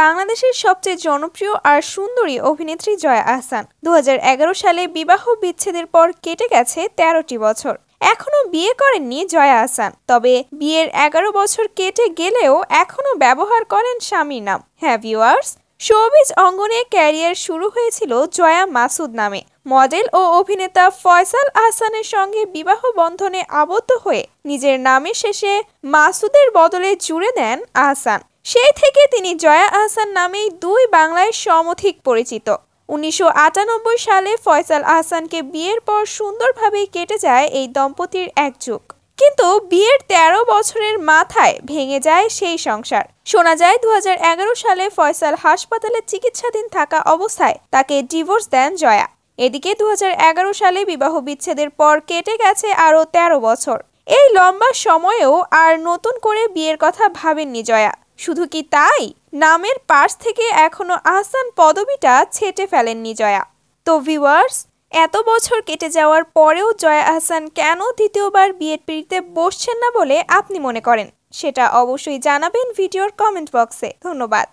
বাংলাদেশের সবচেয়ে জনপ্রিয় আর সুন্দরী অভিনেত্রী জয়া আহসান দু সালে বিবাহ বিচ্ছেদের পর কেটে গেছে তেরোটি বছর এখনও বিয়ে করেননি জয়া আহসান তবে বিয়ের এগারো বছর কেটে গেলেও এখনও ব্যবহার করেন স্বামীর নাম হ্যাঁ ভিউয়ার্স শোবিজ অঙ্গনে ক্যারিয়ার শুরু হয়েছিল জয়া মাসুদ নামে মডেল ও অভিনেতা ফয়সাল আহসানের সঙ্গে বিবাহ বন্ধনে আবদ্ধ হয়ে নিজের নামে শেষে মাসুদের বদলে জুড়ে দেন আহসান সেই থেকে তিনি জয়া আহসান নামেই দুই বাংলায় সমধিক পরিচিত উনিশশো সালে ফয়সাল আহসানকে বিয়ের পর সুন্দরভাবে কেটে যায় এই দম্পতির এক যুগ কিন্তু বিয়ের ১৩ বছরের মাথায় ভেঙে যায় সেই সংসার শোনা যায় দু সালে ফয়সাল হাসপাতালে চিকিৎসাধীন থাকা অবস্থায় তাকে ডিভোর্স দেন জয়া এদিকে দু সালে বিবাহ বিচ্ছেদের পর কেটে গেছে আরও ১৩ বছর এই লম্বা সময়েও আর নতুন করে বিয়ের কথা ভাবেননি জয়া শুধু কি তাই নামের পাশ থেকে এখনো আহসান পদবিটা ছেটে ফেলেননি জয়া তো ভিওয়ার্স এত বছর কেটে যাওয়ার পরেও জয়া আহসান কেন দ্বিতীয়বার বিয়ের পিড়িতে বসছেন না বলে আপনি মনে করেন সেটা অবশ্যই জানাবেন ভিডিওর কমেন্ট বক্সে ধন্যবাদ